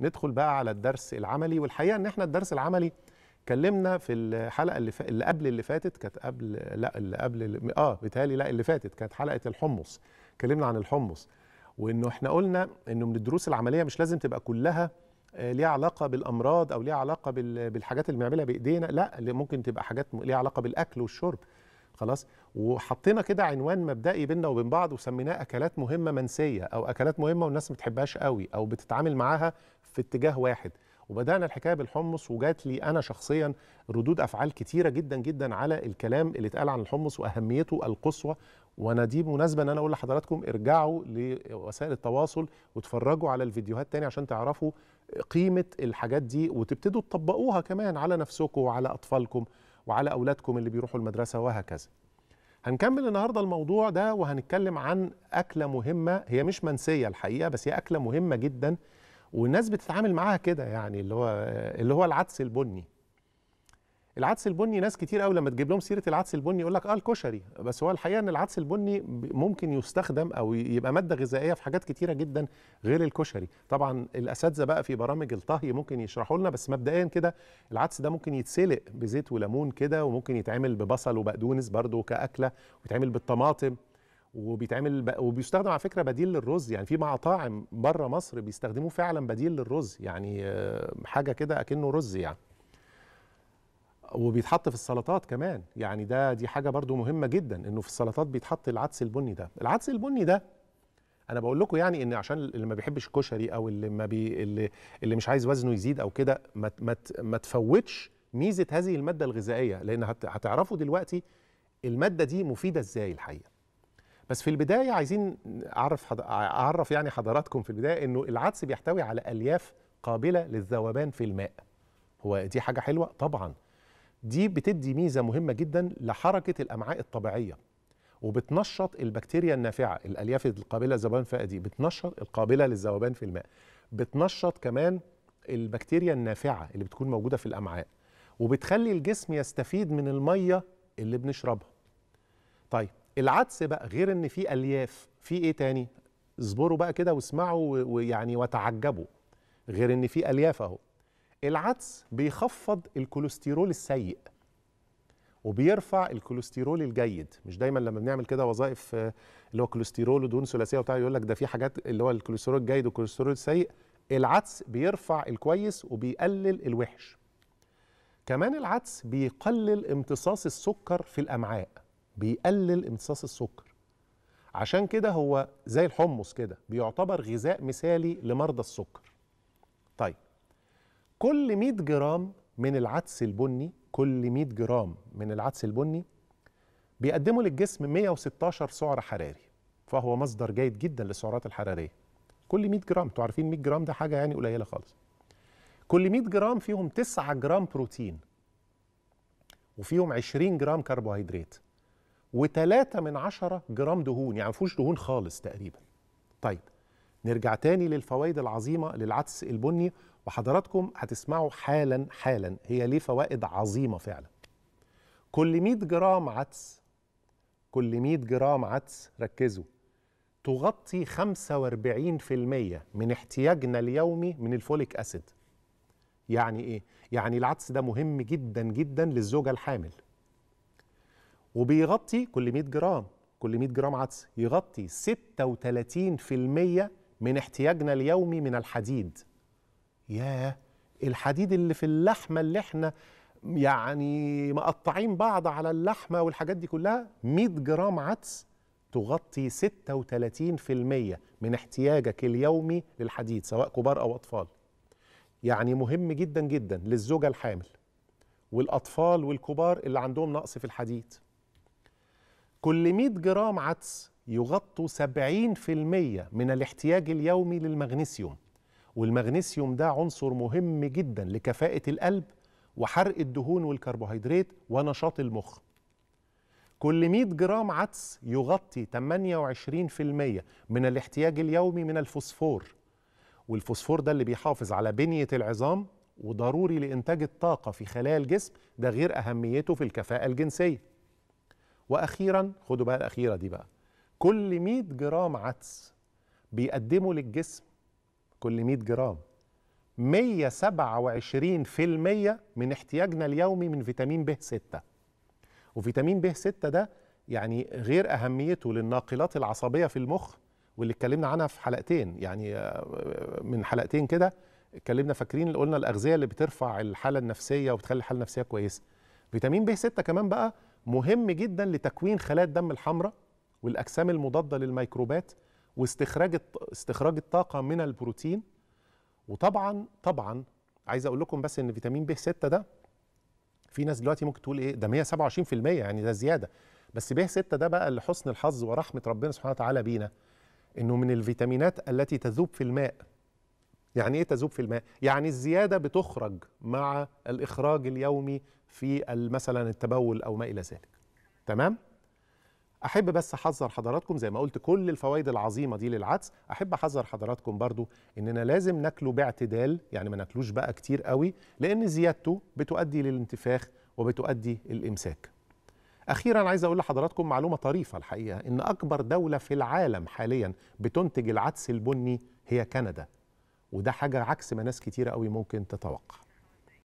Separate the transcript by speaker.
Speaker 1: ندخل بقى على الدرس العملي والحقيقه ان احنا الدرس العملي اتكلمنا في الحلقه اللي, ف... اللي قبل اللي فاتت كانت قبل لا اللي قبل اللي... اه بيتهيألي لا اللي فاتت كانت حلقه الحمص اتكلمنا عن الحمص وانه احنا قلنا انه من الدروس العمليه مش لازم تبقى كلها آه، ليها علاقه بالامراض او ليها علاقه بال... بالحاجات اللي بنعملها بايدينا لا اللي ممكن تبقى حاجات ليها علاقه بالاكل والشرب خلاص وحطينا كده عنوان مبدئي بيننا وبين بعض وسميناه اكلات مهمه منسيه او اكلات مهمه والناس ما بتحبهاش قوي او بتتعامل معاها في اتجاه واحد وبدانا الحكايه بالحمص وجات لي انا شخصيا ردود افعال كتيره جدا جدا على الكلام اللي اتقال عن الحمص واهميته القصوى وانا دي مناسبه ان انا اقول لحضراتكم ارجعوا لوسائل التواصل واتفرجوا على الفيديوهات تاني عشان تعرفوا قيمه الحاجات دي وتبتدوا تطبقوها كمان على نفسكم وعلى اطفالكم وعلى اولادكم اللي بيروحوا المدرسه وهكذا هنكمل النهارده الموضوع ده وهنتكلم عن اكله مهمه هي مش منسيه الحقيقه بس هي اكله مهمه جدا والناس بتتعامل معاها كده يعني اللي هو اللي هو العدس البني العدس البني ناس كتير قوي لما تجيب لهم سيره العدس البني يقول لك اه الكشري بس هو الحقيقه ان العدس البني ممكن يستخدم او يبقى ماده غذائيه في حاجات كتيره جدا غير الكشري طبعا الاساتذه بقى في برامج الطهي ممكن يشرحوا لنا بس مبدئيا كده العدس ده ممكن يتسلق بزيت وليمون كده وممكن يتعمل ببصل وبقدونس برده كاكله ويتعمل بالطماطم وبيتعمل ب... وبيستخدم على فكره بديل للرز يعني في مطاعم بره مصر بيستخدموه فعلا بديل للرز يعني آه، حاجه كده اكنه رز يعني وبيتحط في السلطات كمان يعني ده دي حاجه برضو مهمه جدا انه في السلطات بيتحط العدس البني ده العدس البني ده انا بقول لكم يعني ان عشان اللي ما بيحبش الكشري او اللي ما بي اللي, اللي مش عايز وزنه يزيد او كده ما ما ما تفوتش ميزه هذه الماده الغذائيه لان هتعرفوا دلوقتي الماده دي مفيده ازاي الحقيقه بس في البدايه عايزين اعرف اعرف يعني حضراتكم في البدايه انه العدس بيحتوي على الياف قابله للذوبان في الماء هو دي حاجه حلوه طبعا دي بتدي ميزه مهمه جدا لحركه الامعاء الطبيعيه وبتنشط البكتيريا النافعه الالياف القابله للذوبان في دي بتنشط القابله للذوبان في الماء بتنشط كمان البكتيريا النافعه اللي بتكون موجوده في الامعاء وبتخلي الجسم يستفيد من الميه اللي بنشربها طيب العدس بقى غير ان في الياف في ايه تاني اصبروا بقى كده واسمعوا ويعني وتعجبوا غير ان في الياف اهو العدس بيخفض الكوليسترول السيء وبيرفع الكوليسترول الجيد مش دايما لما بنعمل كده وظائف آه، اللي هو كوليسترول ودهون ثلاثيه وبتاع يقول لك ده في حاجات اللي هو الكوليسترول الجيد والكوليسترول السيء العدس بيرفع الكويس وبيقلل الوحش كمان العدس بيقلل امتصاص السكر في الامعاء بيقلل امتصاص السكر عشان كده هو زي الحمص كده بيعتبر غذاء مثالي لمرضى السكر طيب كل 100 جرام من العدس البني كل 100 جرام من العدس البني بيقدموا للجسم 116 سعر حراري فهو مصدر جيد جدا للسعرات الحراريه كل 100 جرام انتوا عارفين 100 جرام ده حاجه يعني قليله خالص كل 100 جرام فيهم 9 جرام بروتين وفيهم 20 جرام كربوهيدرات و3 من 10 جرام دهون يعني فيهوش دهون خالص تقريبا طيب نرجع تاني للفوائد العظيمه للعدس البني وحضراتكم هتسمعوا حالا حالا هي ليه فوائد عظيمه فعلا كل 100 جرام عدس كل 100 جرام عدس ركزوا تغطي 45% من احتياجنا اليومي من الفوليك اسيد يعني ايه يعني العدس ده مهم جدا جدا للزوجه الحامل وبيغطي كل 100 جرام كل 100 جرام عدس يغطي 36% من احتياجنا اليومي من الحديد ياه الحديد اللي في اللحمه اللي احنا يعني مقطعين بعض على اللحمه والحاجات دي كلها 100 جرام عدس تغطي 36% من احتياجك اليومي للحديد سواء كبار او اطفال. يعني مهم جدا جدا للزوجه الحامل والاطفال والكبار اللي عندهم نقص في الحديد. كل 100 جرام عدس يغطوا 70% من الاحتياج اليومي للمغنيسيوم. والمغنيسيوم ده عنصر مهم جدا لكفاءة القلب وحرق الدهون والكربوهيدرات ونشاط المخ كل 100 جرام عدس يغطي 28% من الاحتياج اليومي من الفوسفور والفوسفور ده اللي بيحافظ على بنية العظام وضروري لإنتاج الطاقة في خلايا الجسم ده غير أهميته في الكفاءة الجنسية وأخيرا خدوا بقى الأخيرة دي بقى كل 100 جرام عدس بيقدموا للجسم كل 100 جرام 127% من احتياجنا اليومي من فيتامين ب 6 وفيتامين ب 6 ده يعني غير اهميته للناقلات العصبيه في المخ واللي اتكلمنا عنها في حلقتين يعني آه، من حلقتين كده اتكلمنا فاكرين قلنا الاغذيه اللي بترفع الحاله النفسيه وبتخلي الحاله النفسيه كويسه فيتامين ب 6 كمان بقى مهم جدا لتكوين خلايا الدم الحمراء والاجسام المضاده للميكروبات واستخراج استخراج الطاقه من البروتين وطبعا طبعا عايز اقول لكم بس ان فيتامين ب 6 ده في ناس دلوقتي ممكن تقول ايه ده 127% يعني ده زياده بس ب 6 ده بقى لحسن الحظ ورحمه ربنا سبحانه وتعالى بينا انه من الفيتامينات التي تذوب في الماء يعني ايه تذوب في الماء يعني الزياده بتخرج مع الاخراج اليومي في مثلا التبول او ما الى ذلك تمام احب بس احذر حضراتكم زي ما قلت كل الفوائد العظيمه دي للعدس احب احذر حضراتكم برضو اننا لازم ناكله باعتدال يعني ما ناكلوش بقى كتير قوي لان زيادته بتؤدي للانتفاخ وبتؤدي الامساك اخيرا عايز اقول لحضراتكم معلومه طريفه الحقيقه ان اكبر دوله في العالم حاليا بتنتج العدس البني هي كندا وده حاجه عكس ما ناس كتيره قوي ممكن تتوقع